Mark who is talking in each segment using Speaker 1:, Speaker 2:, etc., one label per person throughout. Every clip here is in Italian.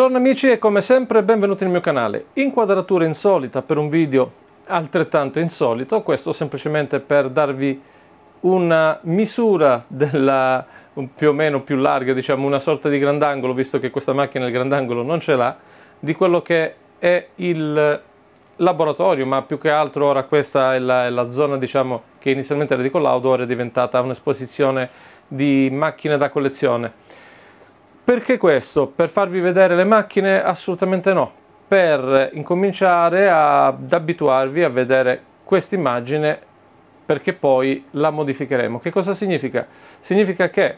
Speaker 1: Buongiorno amici e come sempre benvenuti nel mio canale. Inquadratura insolita per un video altrettanto insolito, questo semplicemente per darvi una misura della, più o meno più larga, diciamo una sorta di grandangolo, visto che questa macchina il grandangolo non ce l'ha, di quello che è il laboratorio, ma più che altro ora questa è la, è la zona diciamo, che inizialmente era di collaudo, ora è diventata un'esposizione di macchine da collezione perché questo? Per farvi vedere le macchine? Assolutamente no. Per incominciare ad abituarvi a vedere questa immagine perché poi la modificheremo. Che cosa significa? Significa che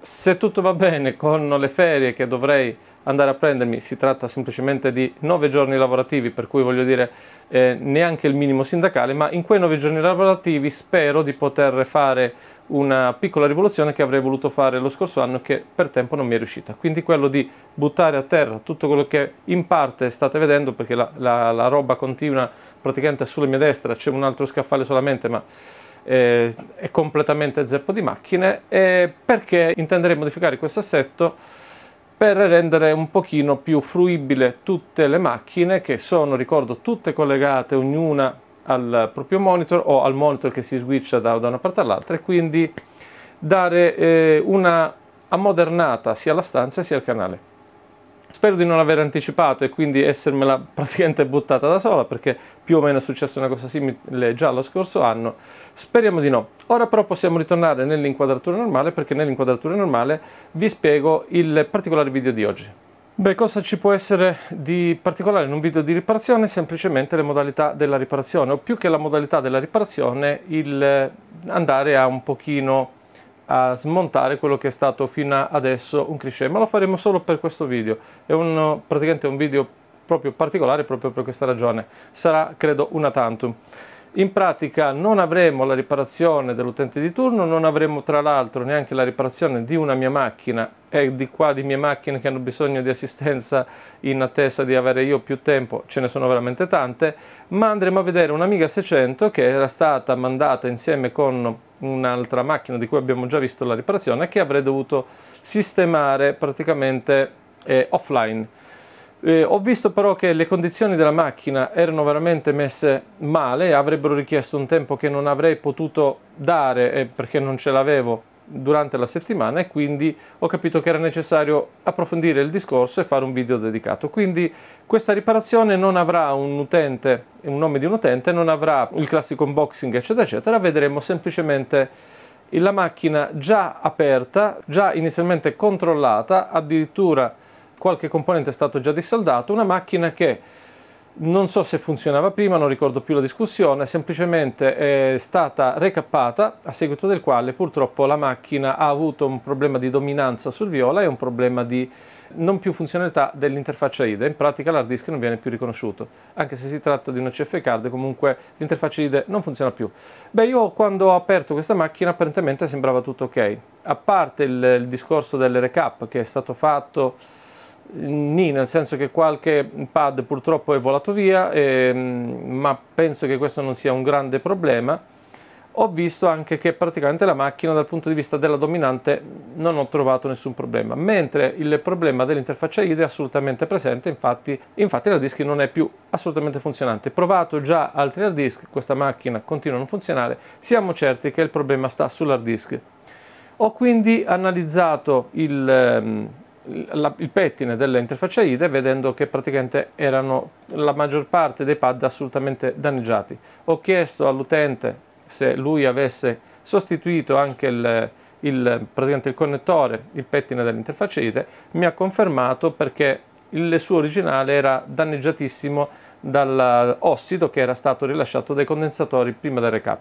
Speaker 1: se tutto va bene con le ferie che dovrei andare a prendermi, si tratta semplicemente di nove giorni lavorativi, per cui voglio dire eh, neanche il minimo sindacale, ma in quei nove giorni lavorativi spero di poter fare una piccola rivoluzione che avrei voluto fare lo scorso anno e che per tempo non mi è riuscita. Quindi quello di buttare a terra tutto quello che in parte state vedendo, perché la, la, la roba continua praticamente sulla mia destra, c'è un altro scaffale solamente, ma eh, è completamente zeppo di macchine e eh, perché intenderei modificare questo assetto per rendere un pochino più fruibile tutte le macchine che sono, ricordo, tutte collegate ognuna al proprio monitor o al monitor che si switcha da, da una parte all'altra e quindi dare eh, una ammodernata sia alla stanza sia al canale. Spero di non aver anticipato e quindi essermela praticamente buttata da sola perché più o meno è successa una cosa simile già lo scorso anno Speriamo di no. Ora però possiamo ritornare nell'inquadratura normale perché nell'inquadratura normale vi spiego il particolare video di oggi. Beh, cosa ci può essere di particolare in un video di riparazione? Semplicemente le modalità della riparazione, o più che la modalità della riparazione, il eh, andare a un pochino a smontare quello che è stato fino adesso un cliché, ma lo faremo solo per questo video. È un, praticamente un video proprio particolare proprio per questa ragione. Sarà, credo, una tantum in pratica non avremo la riparazione dell'utente di turno, non avremo tra l'altro neanche la riparazione di una mia macchina e di qua di mie macchine che hanno bisogno di assistenza in attesa di avere io più tempo, ce ne sono veramente tante, ma andremo a vedere un'Amiga 600 che era stata mandata insieme con un'altra macchina di cui abbiamo già visto la riparazione che avrei dovuto sistemare praticamente eh, offline. Eh, ho visto però che le condizioni della macchina erano veramente messe male, avrebbero richiesto un tempo che non avrei potuto dare eh, perché non ce l'avevo durante la settimana e quindi ho capito che era necessario approfondire il discorso e fare un video dedicato. Quindi questa riparazione non avrà un utente, un nome di un utente, non avrà il classico unboxing eccetera eccetera, vedremo semplicemente la macchina già aperta, già inizialmente controllata, addirittura qualche componente è stato già dissaldato, una macchina che non so se funzionava prima, non ricordo più la discussione, semplicemente è stata recappata a seguito del quale purtroppo la macchina ha avuto un problema di dominanza sul viola e un problema di non più funzionalità dell'interfaccia IDE, in pratica l'hard disk non viene più riconosciuto, anche se si tratta di una CF card, comunque l'interfaccia IDE non funziona più. Beh, io quando ho aperto questa macchina apparentemente sembrava tutto ok, a parte il, il discorso del recap che è stato fatto Nì, nel senso che qualche pad purtroppo è volato via, ehm, ma penso che questo non sia un grande problema. Ho visto anche che praticamente la macchina dal punto di vista della dominante non ho trovato nessun problema, mentre il problema dell'interfaccia IDE è assolutamente presente, infatti, infatti l'hard disk non è più assolutamente funzionante. Provato già altri hard disk, questa macchina continua a non funzionare, siamo certi che il problema sta sull'hard disk. Ho quindi analizzato il... Ehm, la, il pettine dell'interfaccia IDE vedendo che praticamente erano la maggior parte dei pad assolutamente danneggiati. Ho chiesto all'utente se lui avesse sostituito anche il, il, il connettore, il pettine dell'interfaccia IDE, mi ha confermato perché il suo originale era danneggiatissimo dall'ossido che era stato rilasciato dai condensatori prima del recap.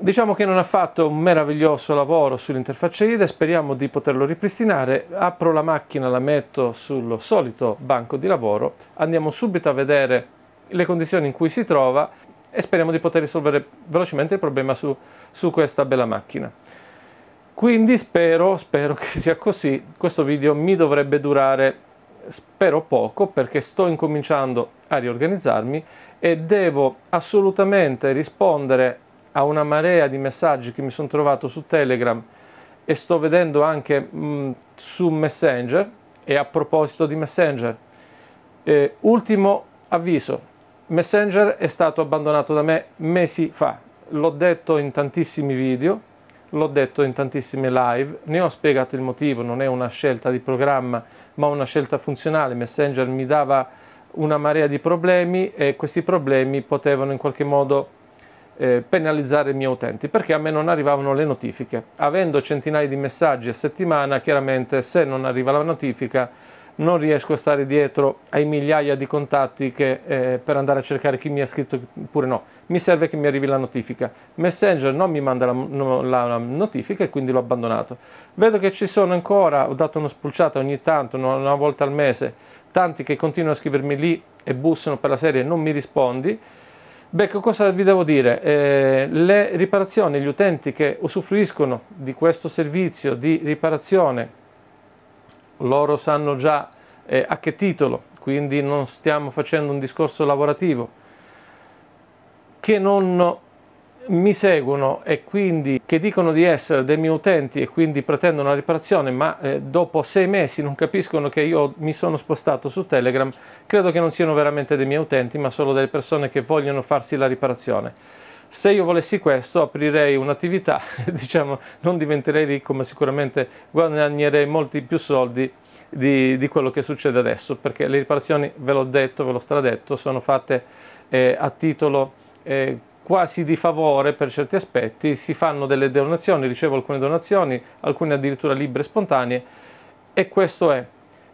Speaker 1: Diciamo che non ha fatto un meraviglioso lavoro sull'interfaccia IDE, speriamo di poterlo ripristinare. Apro la macchina, la metto sul solito banco di lavoro, andiamo subito a vedere le condizioni in cui si trova e speriamo di poter risolvere velocemente il problema su, su questa bella macchina. Quindi spero, spero che sia così, questo video mi dovrebbe durare, spero poco, perché sto incominciando a riorganizzarmi e devo assolutamente rispondere a una marea di messaggi che mi sono trovato su Telegram e sto vedendo anche mh, su Messenger e a proposito di Messenger. Eh, ultimo avviso, Messenger è stato abbandonato da me mesi fa, l'ho detto in tantissimi video, l'ho detto in tantissime live, ne ho spiegato il motivo, non è una scelta di programma, ma una scelta funzionale. Messenger mi dava una marea di problemi e questi problemi potevano in qualche modo eh, penalizzare i miei utenti perché a me non arrivavano le notifiche. Avendo centinaia di messaggi a settimana, chiaramente se non arriva la notifica non riesco a stare dietro ai migliaia di contatti che, eh, per andare a cercare chi mi ha scritto oppure no. Mi serve che mi arrivi la notifica. Messenger non mi manda la, no, la notifica e quindi l'ho abbandonato. Vedo che ci sono ancora, ho dato una spulciata ogni tanto, una, una volta al mese, tanti che continuano a scrivermi lì e bussano per la serie e non mi rispondi Beh, cosa vi devo dire? Eh, le riparazioni, gli utenti che usufruiscono di questo servizio di riparazione, loro sanno già eh, a che titolo, quindi non stiamo facendo un discorso lavorativo, che non mi seguono e quindi che dicono di essere dei miei utenti e quindi pretendono una riparazione, ma eh, dopo sei mesi non capiscono che io mi sono spostato su Telegram, credo che non siano veramente dei miei utenti, ma solo delle persone che vogliono farsi la riparazione. Se io volessi questo aprirei un'attività, diciamo, non diventerei ricco, ma sicuramente guadagnerei molti più soldi di, di, quello che succede adesso, perché le riparazioni, ve l'ho detto, ve l'ho stradetto, sono fatte eh, a titolo eh, quasi di favore per certi aspetti, si fanno delle donazioni, ricevo alcune donazioni, alcune addirittura libere e spontanee e questo è.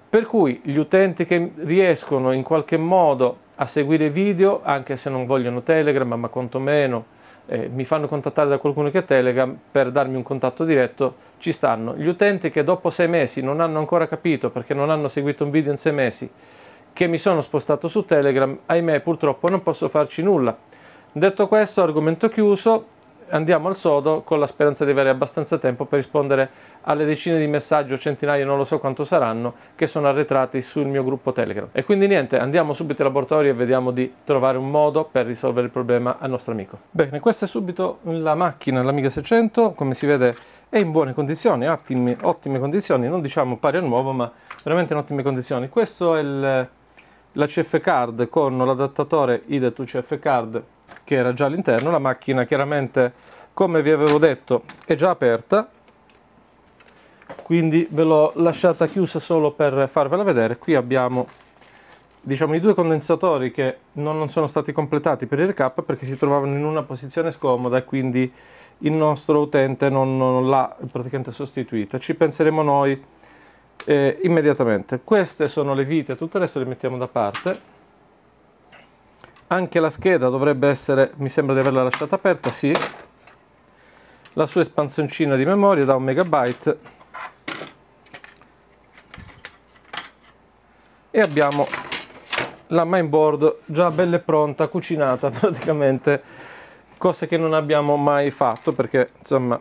Speaker 1: Per cui gli utenti che riescono in qualche modo a seguire video, anche se non vogliono Telegram, ma quantomeno eh, mi fanno contattare da qualcuno che ha Telegram per darmi un contatto diretto, ci stanno. Gli utenti che dopo sei mesi non hanno ancora capito perché non hanno seguito un video in sei mesi, che mi sono spostato su Telegram, ahimè purtroppo non posso farci nulla Detto questo, argomento chiuso, andiamo al sodo con la speranza di avere abbastanza tempo per rispondere alle decine di messaggi o centinaia, non lo so quanto saranno, che sono arretrati sul mio gruppo Telegram. E quindi niente, andiamo subito ai laboratori e vediamo di trovare un modo per risolvere il problema al nostro amico. Bene, questa è subito la macchina, l'Amiga 600, come si vede è in buone condizioni, ottime, ottime condizioni, non diciamo pari al nuovo, ma veramente in ottime condizioni. Questo è il, la CF Card con l'adattatore IDE to CF Card che era già all'interno, la macchina chiaramente come vi avevo detto è già aperta, quindi ve l'ho lasciata chiusa solo per farvela vedere, qui abbiamo diciamo i due condensatori che non, sono stati completati per il recap perché si trovavano in una posizione scomoda e quindi il nostro utente non, non l'ha praticamente sostituita, ci penseremo noi eh, immediatamente. Queste sono le vite, tutto il resto le mettiamo da parte anche la scheda dovrebbe essere mi sembra di averla lasciata aperta sì la sua espansioncina di memoria da 1 megabyte e abbiamo la mainboard già bella e pronta cucinata praticamente cose che non abbiamo mai fatto perché insomma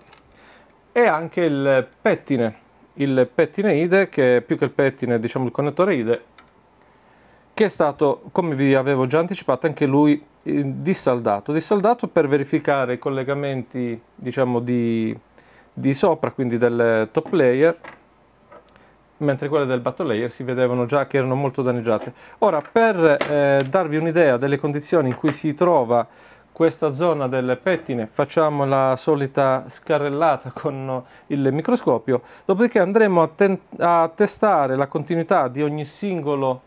Speaker 1: e anche il pettine il pettine IDE che più che il pettine diciamo il connettore IDE che è stato, come vi avevo già anticipato, anche lui eh, dissaldato. Dissaldato per verificare i collegamenti diciamo, di, di sopra, quindi del top layer, mentre quelle del bottom layer si vedevano già che erano molto danneggiate. Ora, per eh, darvi un'idea delle condizioni in cui si trova questa zona del pettine, facciamo la solita scarrellata con il microscopio, dopodiché andremo a, a testare la continuità di ogni singolo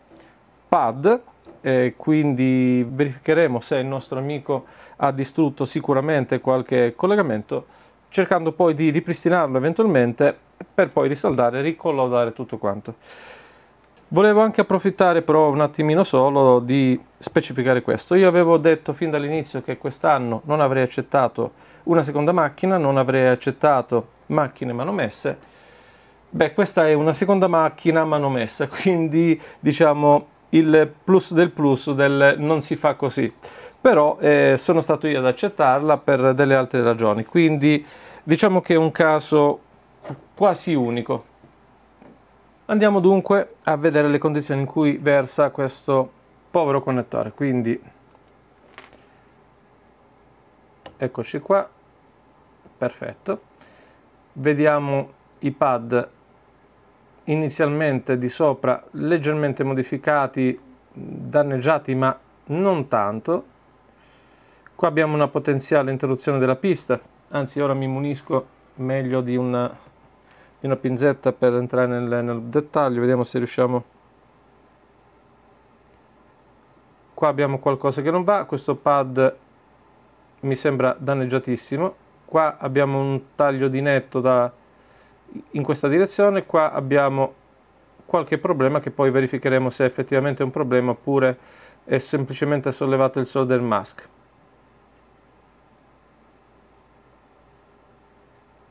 Speaker 1: pad eh, quindi verificheremo se il nostro amico ha distrutto sicuramente qualche collegamento cercando poi di ripristinarlo eventualmente per poi risaldare e ricollaudare tutto quanto volevo anche approfittare però un attimino solo di specificare questo io avevo detto fin dall'inizio che quest'anno non avrei accettato una seconda macchina non avrei accettato macchine manomesse beh questa è una seconda macchina manomessa quindi diciamo il plus del plus del non si fa così però eh, sono stato io ad accettarla per delle altre ragioni quindi diciamo che è un caso quasi unico andiamo dunque a vedere le condizioni in cui versa questo povero connettore quindi eccoci qua perfetto vediamo i pad inizialmente di sopra leggermente modificati, danneggiati ma non tanto. Qua abbiamo una potenziale interruzione della pista, anzi ora mi munisco meglio di una, di una pinzetta per entrare nel, nel dettaglio, vediamo se riusciamo. Qua abbiamo qualcosa che non va, questo pad mi sembra danneggiatissimo. Qua abbiamo un taglio di netto da in questa direzione, qua abbiamo qualche problema che poi verificheremo se è effettivamente è un problema oppure è semplicemente sollevato il solder mask.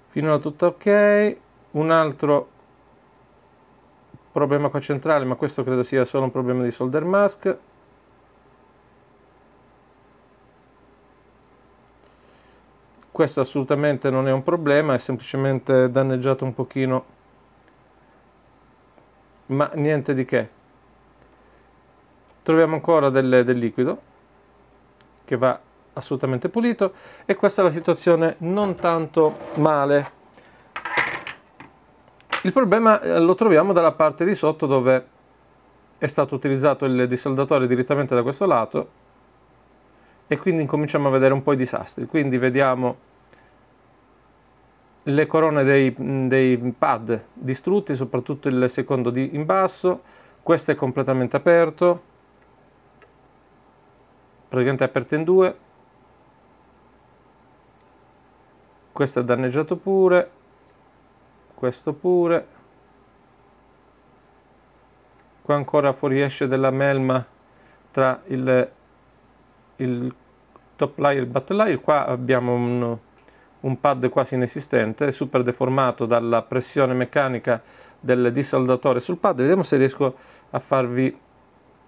Speaker 1: fino a tutto ok, un altro problema qua centrale, ma questo credo sia solo un problema di solder mask, questo assolutamente non è un problema, è semplicemente danneggiato un pochino, ma niente di che. Troviamo ancora del, del liquido che va assolutamente pulito e questa è la situazione non tanto male. Il problema eh, lo troviamo dalla parte di sotto dove è stato utilizzato il dissaldatore direttamente da questo lato e quindi incominciamo a vedere un po' i disastri. Quindi vediamo le corone dei, dei pad distrutti, soprattutto il secondo di in basso, questo è completamente aperto, praticamente aperto in due, questo è danneggiato pure, questo pure, qua ancora fuoriesce della melma tra il il top layer il bottom layer qua abbiamo un, un pad quasi inesistente super deformato dalla pressione meccanica del dissoldatore sul pad vediamo se riesco a farvi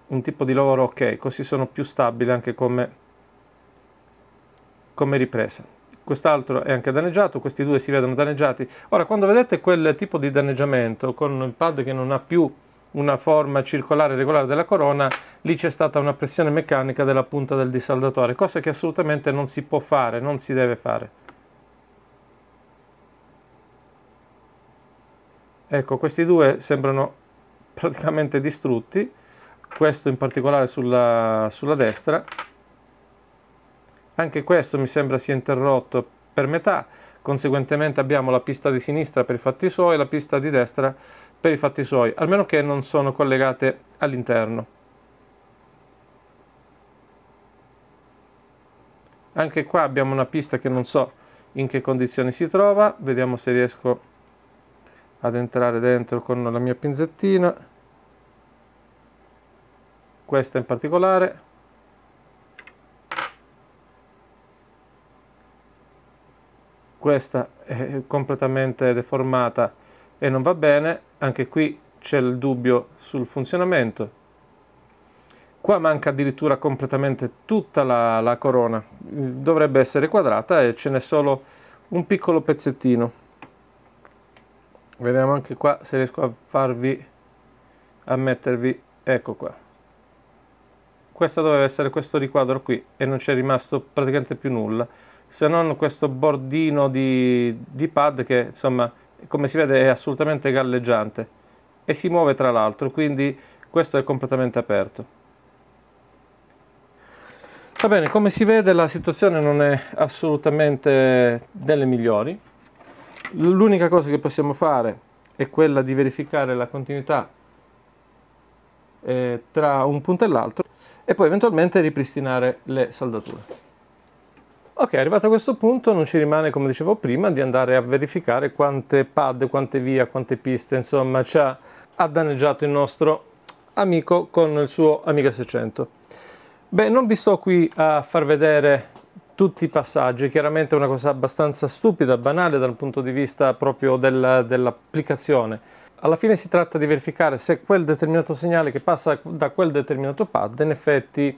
Speaker 1: un tipo di lavoro ok così sono più stabile anche come, come ripresa quest'altro è anche danneggiato questi due si vedono danneggiati ora quando vedete quel tipo di danneggiamento con il pad che non ha più una forma circolare regolare della corona, lì c'è stata una pressione meccanica della punta del dissaldatore, cosa che assolutamente non si può fare, non si deve fare. Ecco, questi due sembrano praticamente distrutti, questo in particolare sulla, sulla destra. Anche questo mi sembra sia interrotto per metà, conseguentemente abbiamo la pista di sinistra per i fatti suoi, la pista di destra per i fatti suoi, almeno che non sono collegate all'interno. Anche qua abbiamo una pista che non so in che condizioni si trova, vediamo se riesco ad entrare dentro con la mia pinzettina, questa in particolare. Questa è completamente deformata e non va bene, anche qui c'è il dubbio sul funzionamento. Qua manca addirittura completamente tutta la, la corona, dovrebbe essere quadrata e ce n'è solo un piccolo pezzettino. Vediamo anche qua se riesco a farvi, a mettervi, ecco qua. Questa doveva essere questo riquadro qui e non c'è rimasto praticamente più nulla, se non questo bordino di, di pad che insomma come si vede è assolutamente galleggiante e si muove tra l'altro, quindi questo è completamente aperto. Va bene, come si vede la situazione non è assolutamente delle migliori. L'unica cosa che possiamo fare è quella di verificare la continuità eh, tra un punto e l'altro e poi eventualmente ripristinare le saldature. Ok, arrivato a questo punto non ci rimane, come dicevo prima, di andare a verificare quante pad, quante via, quante piste, insomma, ci ha, ha danneggiato il nostro amico con il suo Amiga 600. Beh, non vi sto qui a far vedere tutti i passaggi, chiaramente è una cosa abbastanza stupida, banale dal punto di vista proprio del, dell'applicazione. Alla fine si tratta di verificare se quel determinato segnale che passa da quel determinato pad in effetti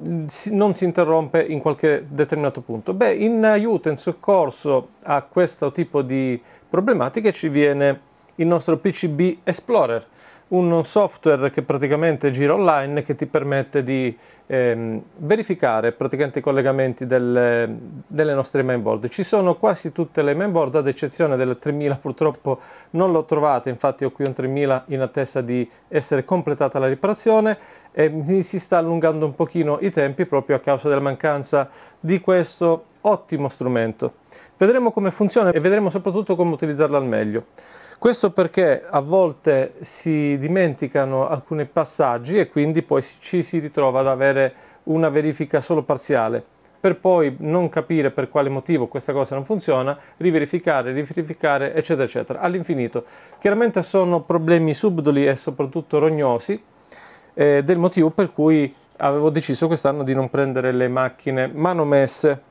Speaker 1: non si interrompe in qualche determinato punto? Beh, in aiuto, in soccorso a questo tipo di problematiche ci viene il nostro PCB Explorer, un software che praticamente gira online che ti permette di ehm, verificare praticamente i collegamenti delle, delle, nostre mainboard. Ci sono quasi tutte le mainboard ad eccezione della 3000 purtroppo non l'ho trovata, infatti ho qui un 3000 in attesa di essere completata la riparazione e si sta allungando un pochino i tempi proprio a causa della mancanza di questo ottimo strumento. Vedremo come funziona e vedremo soprattutto come utilizzarlo al meglio. Questo perché a volte si dimenticano alcuni passaggi e quindi poi ci si ritrova ad avere una verifica solo parziale per poi non capire per quale motivo questa cosa non funziona, riverificare, riverificare, eccetera, eccetera, all'infinito. Chiaramente sono problemi subdoli e soprattutto rognosi eh, del motivo per cui avevo deciso quest'anno di non prendere le macchine manomesse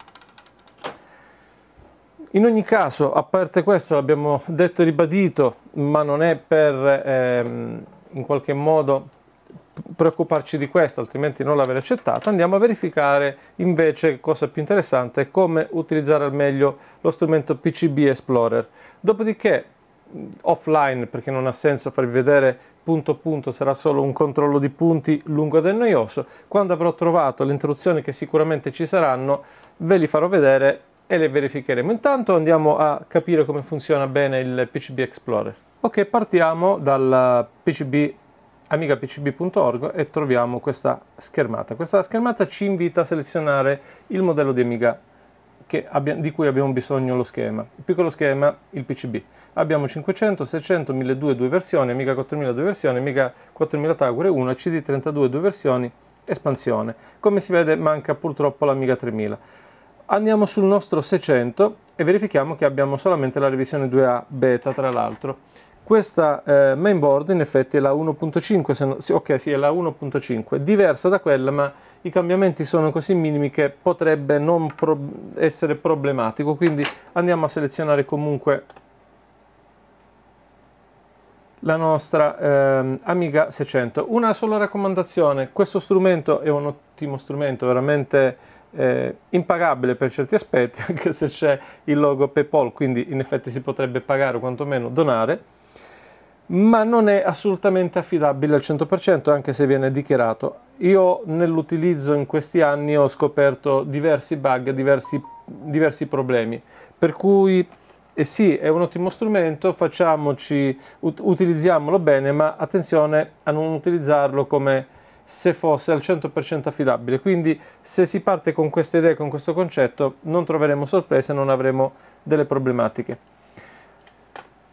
Speaker 1: in ogni caso, a parte questo, l'abbiamo detto e ribadito, ma non è per ehm, in qualche modo preoccuparci di questo, altrimenti non l'avrei accettata, andiamo a verificare invece cosa più interessante come utilizzare al meglio lo strumento PCB Explorer. Dopodiché offline perché non ha senso farvi vedere punto punto, sarà solo un controllo di punti lungo ed è noioso. Quando avrò trovato le interruzioni che sicuramente ci saranno, ve li farò vedere e le verificheremo. Intanto andiamo a capire come funziona bene il PCB Explorer. Ok, partiamo dal PCB amigapcb.org e troviamo questa schermata. Questa schermata ci invita a selezionare il modello di Amiga abbia, di cui abbiamo bisogno lo schema. Il piccolo schema, il PCB. Abbiamo 500, 600, 1200 due versioni, Amiga 4000 due versioni, Amiga 4000 Tagore 1, CD32 due versioni, espansione. Come si vede manca purtroppo l'Amiga 3000. Andiamo sul nostro 600 e verifichiamo che abbiamo solamente la revisione 2A beta tra l'altro. Questa eh, mainboard in effetti è la 1.5, no, sì, ok sì è la 1.5, diversa da quella ma i cambiamenti sono così minimi che potrebbe non pro essere problematico, quindi andiamo a selezionare comunque la nostra eh, Amiga 600. Una sola raccomandazione, questo strumento è un ottimo strumento, veramente eh, impagabile per certi aspetti, anche se c'è il logo PayPal, quindi in effetti si potrebbe pagare o quantomeno donare, ma non è assolutamente affidabile al 100% anche se viene dichiarato. Io nell'utilizzo in questi anni ho scoperto diversi bug, diversi, diversi problemi, per cui eh sì, è un ottimo strumento, facciamoci, ut utilizziamolo bene, ma attenzione a non utilizzarlo come se fosse al 100% affidabile. Quindi se si parte con queste idee, con questo concetto, non troveremo sorprese, non avremo delle problematiche.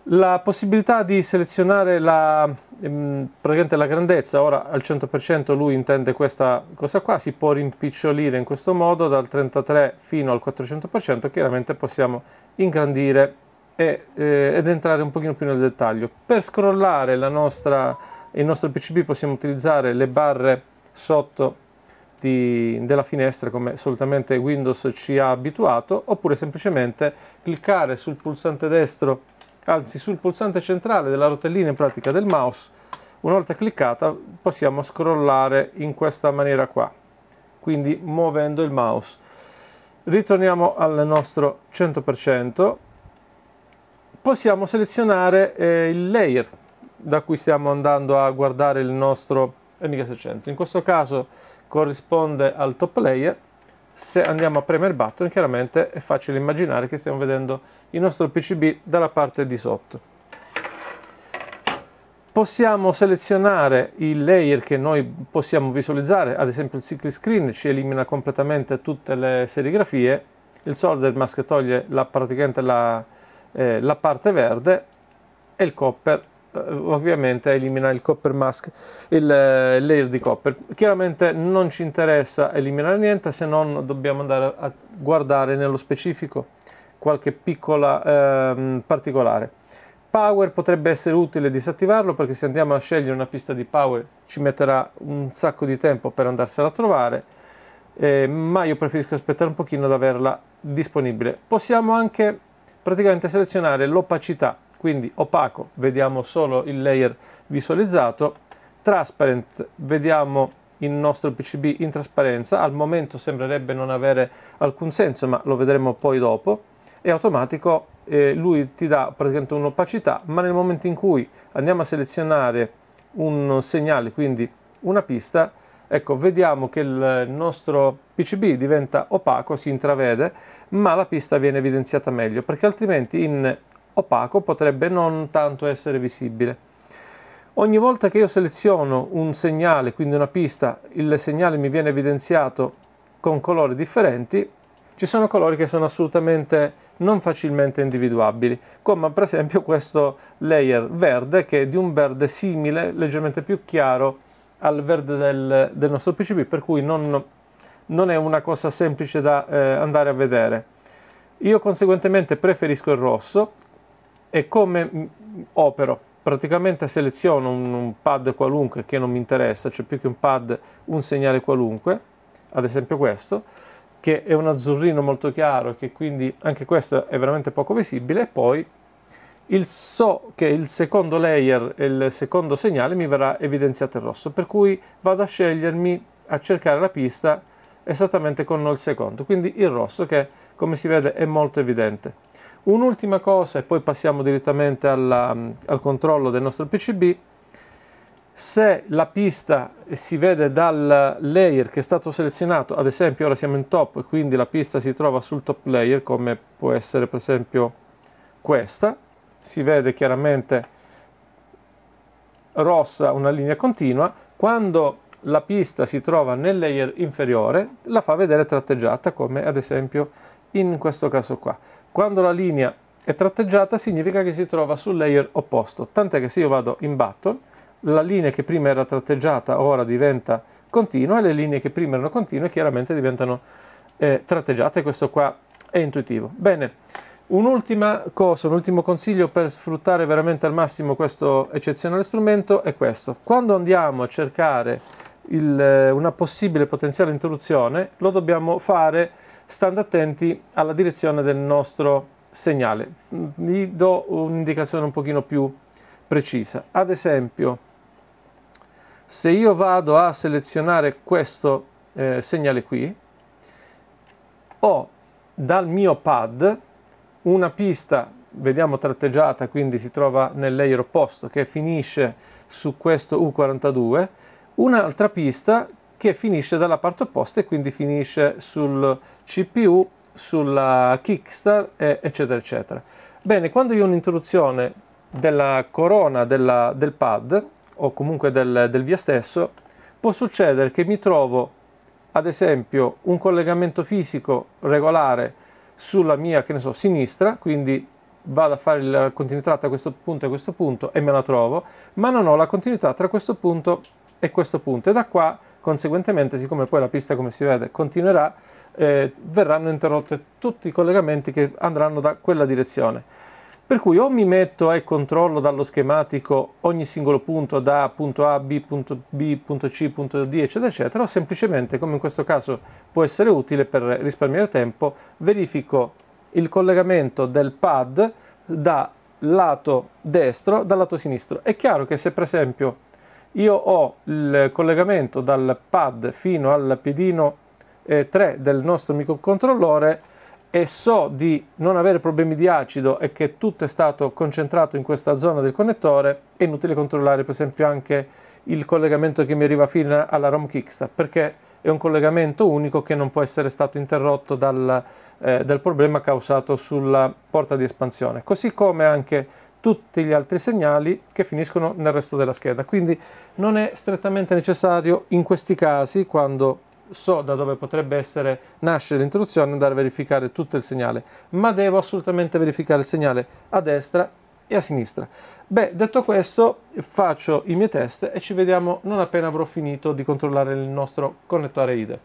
Speaker 1: La possibilità di selezionare la, ehm, la grandezza, ora al 100% lui intende questa cosa qua, si può rimpicciolire in questo modo dal 33 fino al 400%, chiaramente possiamo ingrandire e, eh, ed entrare un pochino più nel dettaglio. Per scrollare la nostra il nostro PCB possiamo utilizzare le barre sotto di, della finestra come solitamente Windows ci ha abituato oppure semplicemente cliccare sul pulsante destro anzi sul pulsante centrale della rotellina in pratica del mouse una volta cliccata possiamo scrollare in questa maniera qua quindi muovendo il mouse ritorniamo al nostro 100% possiamo selezionare eh, il layer da cui stiamo andando a guardare il nostro Amiga 600. In questo caso corrisponde al top layer. Se andiamo a premere il button, chiaramente è facile immaginare che stiamo vedendo il nostro PCB dalla parte di sotto. Possiamo selezionare il layer che noi possiamo visualizzare, ad esempio il cycle screen ci elimina completamente tutte le serigrafie, il solder mask toglie la, praticamente la, eh, la parte verde e il copper eh, ovviamente elimina il copper mask, eh, il layer di copper. Chiaramente non ci interessa eliminare niente se non dobbiamo andare a guardare nello specifico qualche piccola eh, particolare. Power potrebbe essere utile disattivarlo perché se andiamo a scegliere una pista di power ci metterà un sacco di tempo per andarsela a trovare, eh, ma io preferisco aspettare un pochino ad averla disponibile. Possiamo anche praticamente selezionare l'opacità quindi opaco vediamo solo il layer visualizzato, transparent vediamo il nostro PCB in trasparenza, al momento sembrerebbe non avere alcun senso ma lo vedremo poi dopo, e automatico eh, lui ti dà praticamente un'opacità, ma nel momento in cui andiamo a selezionare un segnale, quindi una pista, ecco vediamo che il nostro PCB diventa opaco, si intravede, ma la pista viene evidenziata meglio, perché altrimenti in opaco potrebbe non tanto essere visibile. Ogni volta che io seleziono un segnale, quindi una pista, il segnale mi viene evidenziato con colori differenti, ci sono colori che sono assolutamente non facilmente individuabili, come per esempio questo layer verde che è di un verde simile, leggermente più chiaro al verde del, del nostro PCB, per cui non, non, è una cosa semplice da eh, andare a vedere. Io conseguentemente preferisco il rosso, e come mm, opero? Praticamente seleziono un, un pad qualunque che non mi interessa, cioè più che un pad un segnale qualunque, ad esempio questo, che è un azzurrino molto chiaro che quindi anche questo è veramente poco visibile e poi il so che il secondo layer e il secondo segnale mi verrà evidenziato in rosso per cui vado a scegliermi a cercare la pista esattamente con il secondo quindi il rosso che come si vede è molto evidente Un'ultima cosa e poi passiamo direttamente alla, al controllo del nostro PCB. Se la pista si vede dal layer che è stato selezionato, ad esempio ora siamo in top e quindi la pista si trova sul top layer come può essere per esempio questa, si vede chiaramente rossa una linea continua, quando la pista si trova nel layer inferiore la fa vedere tratteggiata come ad esempio in questo caso qua. Quando la linea è tratteggiata significa che si trova sul layer opposto, tant'è che se io vado in battle, la linea che prima era tratteggiata ora diventa continua e le linee che prima erano continue chiaramente diventano eh, tratteggiate, questo qua è intuitivo. Bene, un'ultima cosa, un ultimo consiglio per sfruttare veramente al massimo questo eccezionale strumento è questo. Quando andiamo a cercare il, eh, una possibile potenziale interruzione, lo dobbiamo fare stando attenti alla direzione del nostro segnale. Vi do un'indicazione un pochino più precisa. Ad esempio, se io vado a selezionare questo eh, segnale qui, ho dal mio pad una pista, vediamo tratteggiata, quindi si trova nel layer opposto, che finisce su questo U42, un'altra pista che finisce dalla parte opposta e quindi finisce sul CPU, sulla kickstart, eccetera, eccetera. Bene, quando io ho un'interruzione della corona della, del pad o comunque del, del via stesso, può succedere che mi trovo ad esempio un collegamento fisico regolare sulla mia che ne so, sinistra, quindi vado a fare la continuità tra questo punto e questo punto e me la trovo, ma non ho la continuità tra questo punto e questo punto e da qua Conseguentemente, siccome poi la pista, come si vede, continuerà, eh, verranno interrotte tutti i collegamenti che andranno da quella direzione. Per cui o mi metto e controllo dallo schematico ogni singolo punto da punto A, B, punto B, punto C, punto D, eccetera, eccetera, o semplicemente, come in questo caso può essere utile per risparmiare tempo, verifico il collegamento del pad da lato destro dal lato sinistro. È chiaro che se per esempio io ho il collegamento dal pad fino al piedino eh, 3 del nostro microcontrollore e so di non avere problemi di acido e che tutto è stato concentrato in questa zona del connettore, è inutile controllare per esempio anche il collegamento che mi arriva fino alla ROM Kickstart perché è un collegamento unico che non può essere stato interrotto dal, eh, dal problema causato sulla porta di espansione. Così come anche tutti gli altri segnali che finiscono nel resto della scheda. Quindi non è strettamente necessario in questi casi, quando so da dove potrebbe essere nascere l'interruzione, andare a verificare tutto il segnale, ma devo assolutamente verificare il segnale a destra e a sinistra. Beh, detto questo, faccio i miei test e ci vediamo non appena avrò finito di controllare il nostro connettore IDE.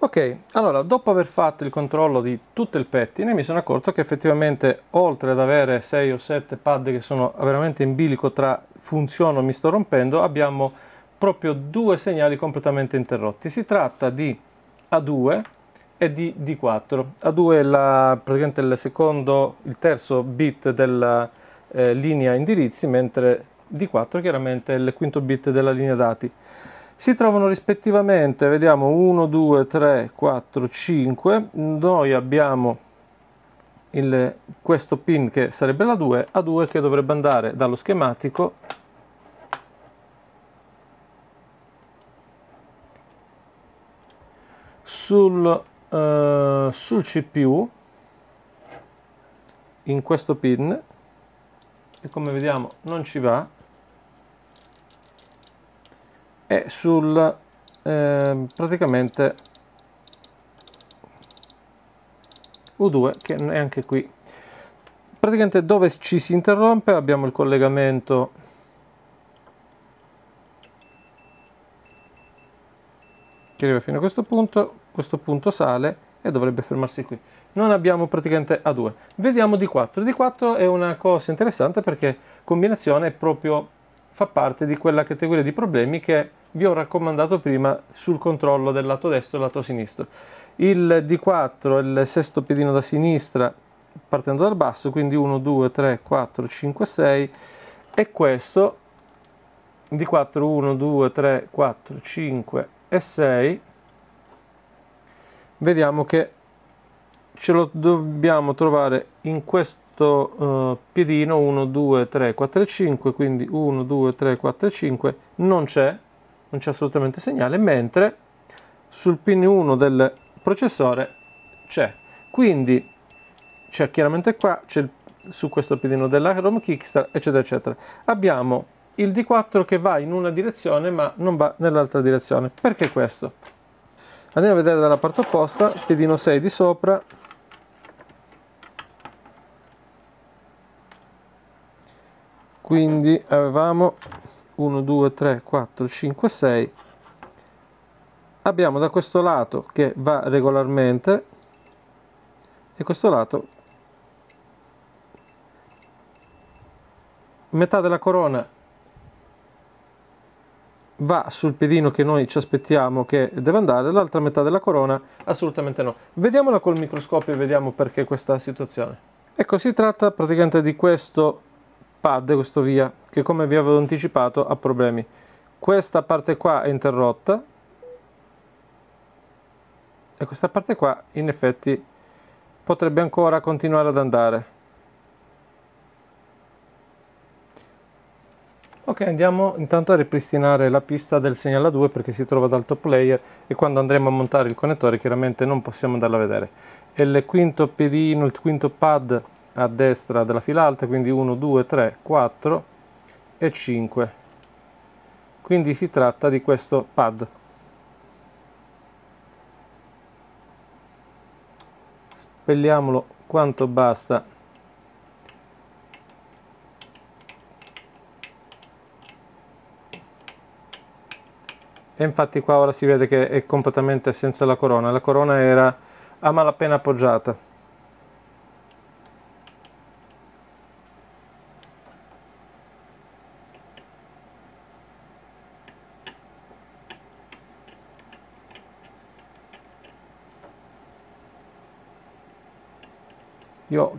Speaker 1: Ok, allora dopo aver fatto il controllo di tutto il pettine mi sono accorto che effettivamente oltre ad avere 6 o 7 pad che sono veramente in bilico tra funziono mi sto rompendo abbiamo proprio due segnali completamente interrotti. Si tratta di A2 e di D4. A2 è la, praticamente il secondo, il terzo bit della eh, linea indirizzi mentre D4 chiaramente è il quinto bit della linea dati si trovano rispettivamente, vediamo 1, 2, 3, 4, 5, noi abbiamo il, questo pin che sarebbe la 2, A2 che dovrebbe andare dallo schematico sul, eh, sul CPU in questo pin e come vediamo non ci va è sul eh, praticamente U2 che è anche qui praticamente dove ci si interrompe abbiamo il collegamento che arriva fino a questo punto questo punto sale e dovrebbe fermarsi qui non abbiamo praticamente A2 vediamo D4 D4 è una cosa interessante perché combinazione proprio fa parte di quella categoria di problemi che vi ho raccomandato prima sul controllo del lato destro e lato sinistro. Il D4 è il sesto piedino da sinistra partendo dal basso, quindi 1, 2, 3, 4, 5, 6 e questo D4, 1, 2, 3, 4, 5 e 6 vediamo che ce lo dobbiamo trovare in questo uh, piedino 1 2 3 4 5 quindi 1 2 3 4 5 non c'è non c'è assolutamente segnale, mentre sul pin 1 del processore c'è. Quindi c'è chiaramente qua, c'è su questo pedino della ROM Kickstar, eccetera, eccetera. Abbiamo il D4 che va in una direzione ma non va nell'altra direzione. Perché questo? Andiamo a vedere dalla parte opposta, pedino 6 di sopra, quindi avevamo 1 2 3 4 5 6 abbiamo da questo lato che va regolarmente e questo lato metà della corona va sul piedino che noi ci aspettiamo che deve andare, l'altra metà della corona assolutamente no. Vediamola col microscopio e vediamo perché questa situazione. Ecco, si tratta praticamente di questo pad questo via che come vi avevo anticipato ha problemi questa parte qua è interrotta e questa parte qua in effetti potrebbe ancora continuare ad andare ok andiamo intanto a ripristinare la pista del segnale 2 perché si trova dal top layer e quando andremo a montare il connettore chiaramente non possiamo andarla a vedere e il quinto pedino il quinto pad a destra della fila alta quindi 1 2 3 4 e 5 quindi si tratta di questo pad spelliamolo quanto basta e infatti qua ora si vede che è completamente senza la corona la corona era a malapena appoggiata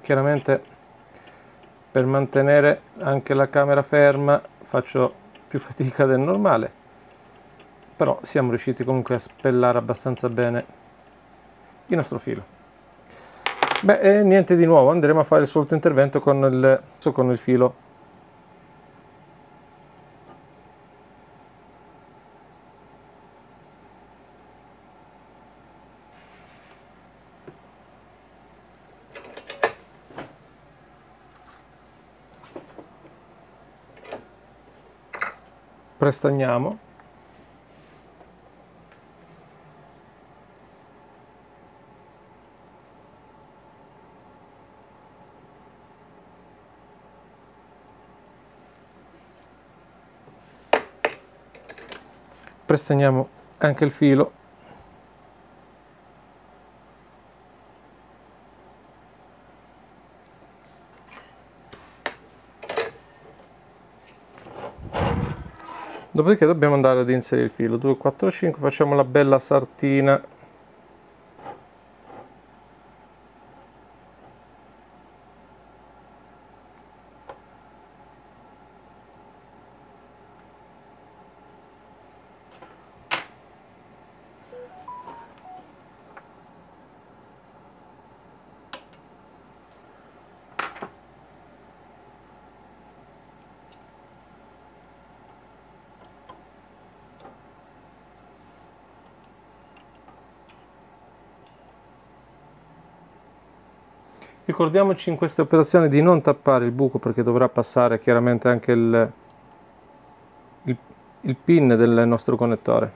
Speaker 1: chiaramente per mantenere anche la camera ferma faccio più fatica del normale però siamo riusciti comunque a spellare abbastanza bene il nostro filo beh niente di nuovo andremo a fare il solito intervento con il, con il filo restagniamo. Prestagniamo anche il filo dopodiché dobbiamo andare ad inserire il filo 2 4 5 facciamo la bella sartina ricordiamoci in questa operazione di non tappare il buco perché dovrà passare chiaramente anche il, il, il pin del nostro connettore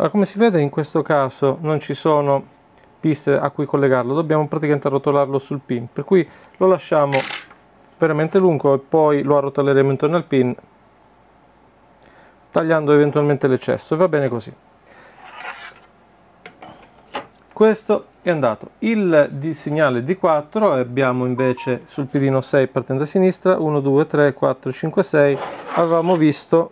Speaker 1: Allora, come si vede in questo caso non ci sono piste a cui collegarlo, dobbiamo praticamente arrotolarlo sul pin, per cui lo lasciamo veramente lungo e poi lo arrotoleremo intorno al pin tagliando eventualmente l'eccesso, va bene così. Questo è andato. Il di segnale D4 abbiamo invece sul pedino 6 partendo a sinistra, 1, 2, 3, 4, 5, 6, avevamo visto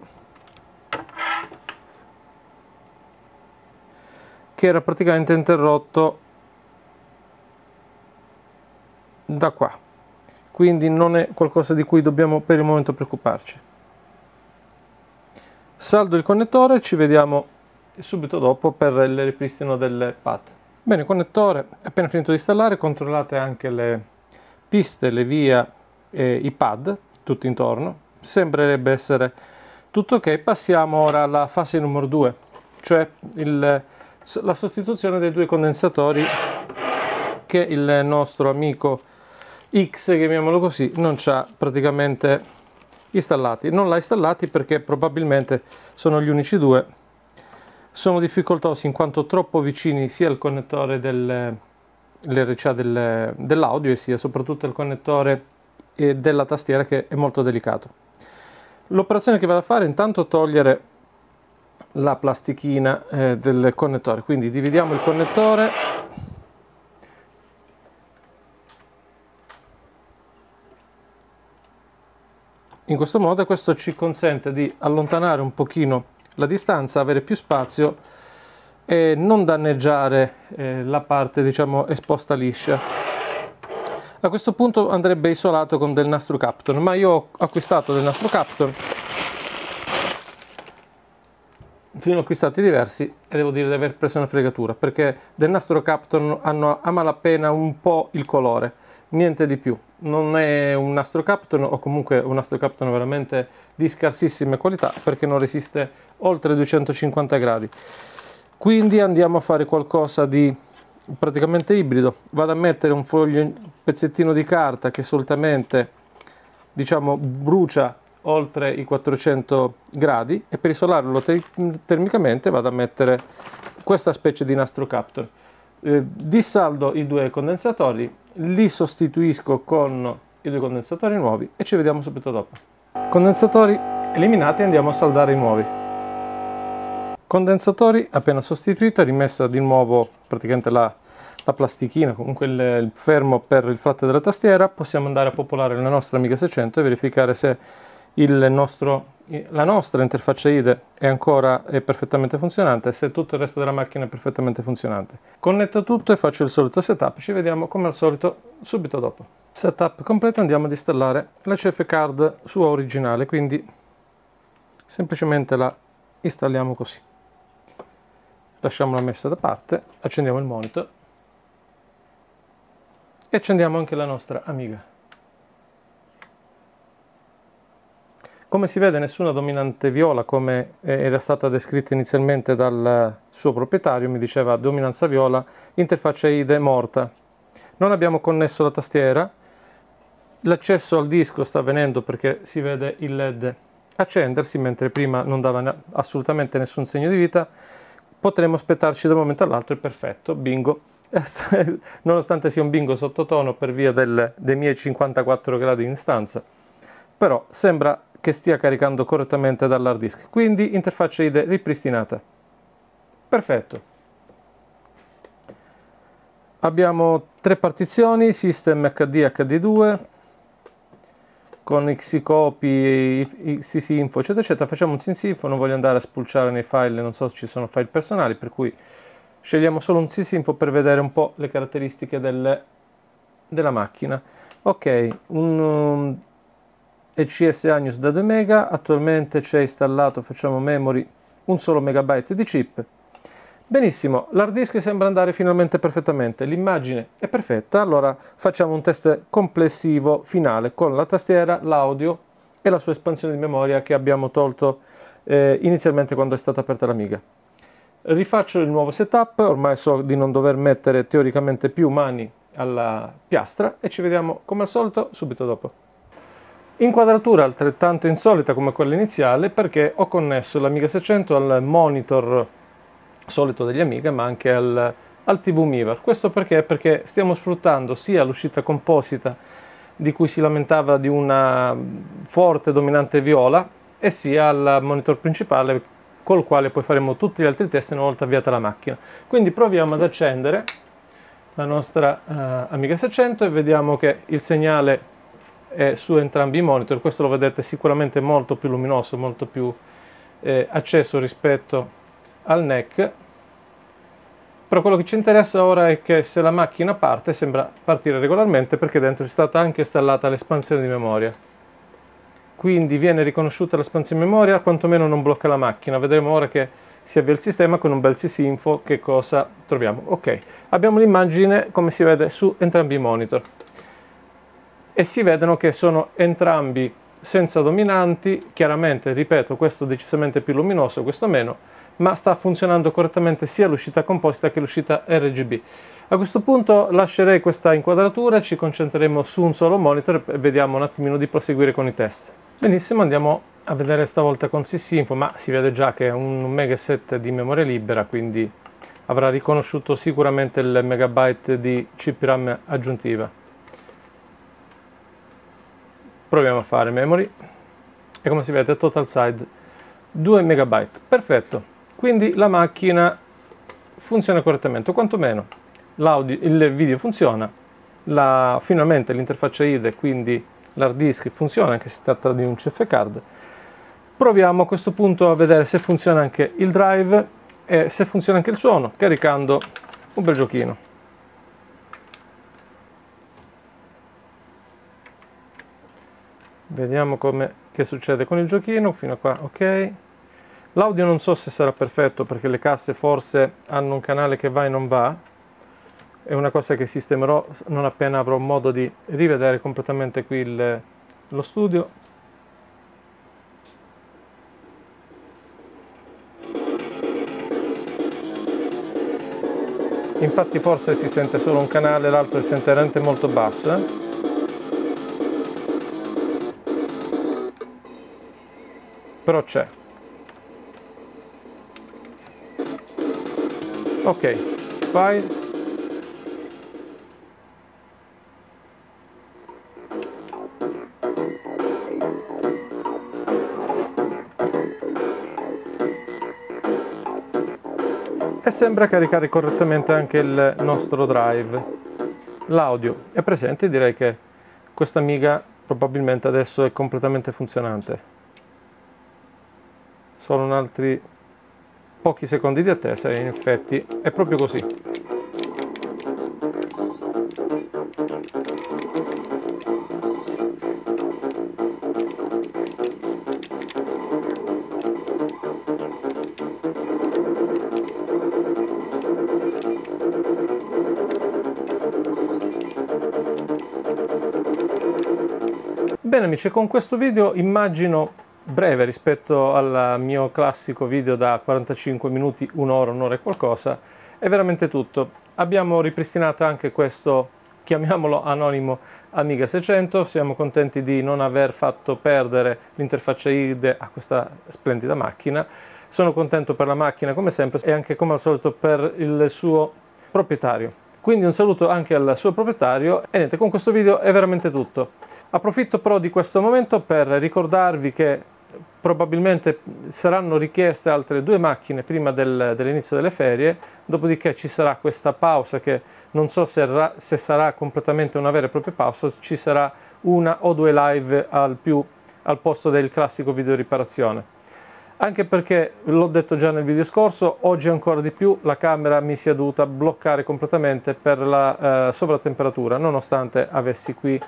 Speaker 1: che era praticamente interrotto da qua quindi non è qualcosa di cui dobbiamo per il momento preoccuparci saldo il connettore ci vediamo subito dopo per il ripristino del pad bene il connettore appena finito di installare controllate anche le piste le via e i pad tutto intorno sembrerebbe essere tutto ok passiamo ora alla fase numero 2 cioè il la sostituzione dei due condensatori che il nostro amico X, chiamiamolo così, non ci ha praticamente installati. Non l'ha installati perché probabilmente sono gli unici due. Sono difficoltosi in quanto troppo vicini sia al connettore dell'RCA del, dell'audio e sia soprattutto al connettore eh, della tastiera che è molto delicato. L'operazione che vado a fare è intanto togliere la plastichina eh, del connettore quindi dividiamo il connettore in questo modo questo ci consente di allontanare un pochino la distanza avere più spazio e non danneggiare eh, la parte diciamo esposta liscia a questo punto andrebbe isolato con del nastro Capton ma io ho acquistato del nastro Capton ne ho acquistati diversi e devo dire di aver preso una fregatura perché del nastro Captain hanno a malapena un po' il colore, niente di più. Non è un nastro Captain o comunque un nastro Captain veramente di scarsissime qualità perché non resiste oltre 250 gradi. Quindi andiamo a fare qualcosa di praticamente ibrido. Vado a mettere un foglio, un pezzettino di carta che solitamente diciamo brucia oltre i 400 gradi e per isolarlo te termicamente vado a mettere questa specie di nastro captor. Eh, dissaldo i due condensatori, li sostituisco con i due condensatori nuovi e ci vediamo subito dopo. Condensatori eliminati andiamo a saldare i nuovi. Condensatori appena sostituita, rimessa di nuovo praticamente la, la plastichina, comunque il, il fermo per il flat della tastiera, possiamo andare a popolare la nostra Amiga 600 e verificare se nostro, la nostra interfaccia IDE è ancora è perfettamente funzionante se tutto il resto della macchina è perfettamente funzionante. Connetto tutto e faccio il solito setup, ci vediamo come al solito subito dopo. Setup completo andiamo ad installare la CF card sua originale, quindi semplicemente la installiamo così. Lasciamola messa da parte, accendiamo il monitor e accendiamo anche la nostra Amiga. Come si vede nessuna dominante viola come eh, era stata descritta inizialmente dal eh, suo proprietario, mi diceva dominanza viola, interfaccia IDE morta. Non abbiamo connesso la tastiera, l'accesso al disco sta avvenendo perché si vede il led accendersi mentre prima non dava assolutamente nessun segno di vita, potremmo aspettarci da un momento all'altro il perfetto, bingo, nonostante sia un bingo sottotono per via del, dei miei 54 gradi in stanza, però sembra che stia caricando correttamente dall'hard disk. Quindi interfaccia IDE ripristinata. Perfetto. Abbiamo tre partizioni, system HD HD2 con xcopy, xcinfo eccetera eccetera. Facciamo un sysinfo, non voglio andare a spulciare nei file, non so se ci sono file personali, per cui scegliamo solo un sysinfo per vedere un po' le caratteristiche del, della macchina. Ok, un, e Agnus da 2 mega, attualmente c'è installato, facciamo memory, un solo megabyte di chip. Benissimo, l'hard disk sembra andare finalmente perfettamente, l'immagine è perfetta, allora facciamo un test complessivo finale con la tastiera, l'audio e la sua espansione di memoria che abbiamo tolto eh, inizialmente quando è stata aperta l'Amiga. Rifaccio il nuovo setup, ormai so di non dover mettere teoricamente più mani alla piastra e ci vediamo come al solito subito dopo. Inquadratura altrettanto insolita come quella iniziale perché ho connesso l'Amiga 600 al monitor solito degli Amiga ma anche al, al TV Miver. Questo perché? Perché stiamo sfruttando sia l'uscita composita di cui si lamentava di una forte dominante viola e sia al monitor principale col quale poi faremo tutti gli altri test una volta avviata la macchina. Quindi proviamo ad accendere la nostra uh, Amiga 600 e vediamo che il segnale è su entrambi i monitor, questo lo vedete sicuramente molto più luminoso, molto più eh, acceso rispetto al NEC. però quello che ci interessa ora è che se la macchina parte sembra partire regolarmente perché dentro è stata anche installata l'espansione di memoria quindi viene riconosciuta l'espansione di memoria quantomeno non blocca la macchina vedremo ora che si avvia il sistema con un bel sysinfo che cosa troviamo ok abbiamo l'immagine come si vede su entrambi i monitor e si vedono che sono entrambi senza dominanti, chiaramente, ripeto, questo è decisamente più luminoso, questo meno, ma sta funzionando correttamente sia l'uscita composita che l'uscita RGB. A questo punto lascerei questa inquadratura, ci concentreremo su un solo monitor e vediamo un attimino di proseguire con i test. Benissimo, andiamo a vedere stavolta con Sysinfo, ma si vede già che è un megaset di memoria libera, quindi avrà riconosciuto sicuramente il megabyte di chip RAM aggiuntiva proviamo a fare memory e come si vede total size 2 MB perfetto quindi la macchina funziona correttamente o quantomeno il video funziona la, finalmente l'interfaccia IDE quindi l'hard disk funziona anche se si tratta di un CF card proviamo a questo punto a vedere se funziona anche il drive e se funziona anche il suono caricando un bel giochino vediamo come, che succede con il giochino fino a qua ok l'audio non so se sarà perfetto perché le casse forse hanno un canale che va e non va è una cosa che sistemerò non appena avrò modo di rivedere completamente qui il, lo studio infatti forse si sente solo un canale l'altro si sente veramente molto basso eh? però c'è. Ok, file. E sembra caricare correttamente anche il nostro drive. L'audio è presente, direi che questa miga probabilmente adesso è completamente funzionante sono altri pochi secondi di attesa e in effetti è proprio così. Bene amici, con questo video immagino breve rispetto al mio classico video da 45 minuti, un'ora, un'ora e qualcosa, è veramente tutto. Abbiamo ripristinato anche questo, chiamiamolo anonimo Amiga 600, siamo contenti di non aver fatto perdere l'interfaccia ID a questa splendida macchina. Sono contento per la macchina come sempre e anche come al solito per il suo proprietario. Quindi un saluto anche al suo proprietario e niente, con questo video è veramente tutto. Approfitto però di questo momento per ricordarvi che probabilmente saranno richieste altre due macchine prima del, dell'inizio delle ferie, dopodiché ci sarà questa pausa che non so se, ra, se, sarà completamente una vera e propria pausa, ci sarà una o due live al più al posto del classico video riparazione anche perché l'ho detto già nel video scorso oggi ancora di più la camera mi si è dovuta bloccare completamente per la eh, sovratemperatura nonostante avessi qui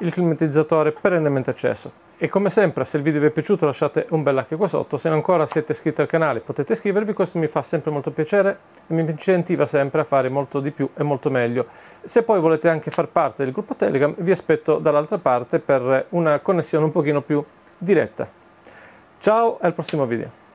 Speaker 1: il climatizzatore perennemente accesso e come sempre se il video vi è piaciuto lasciate un bel like qua sotto se ancora siete iscritti al canale potete iscrivervi questo mi fa sempre molto piacere e mi incentiva sempre a fare molto di più e molto meglio se poi volete anche far parte del gruppo telegram vi aspetto dall'altra parte per una connessione un pochino più diretta Ciao e al prossimo video.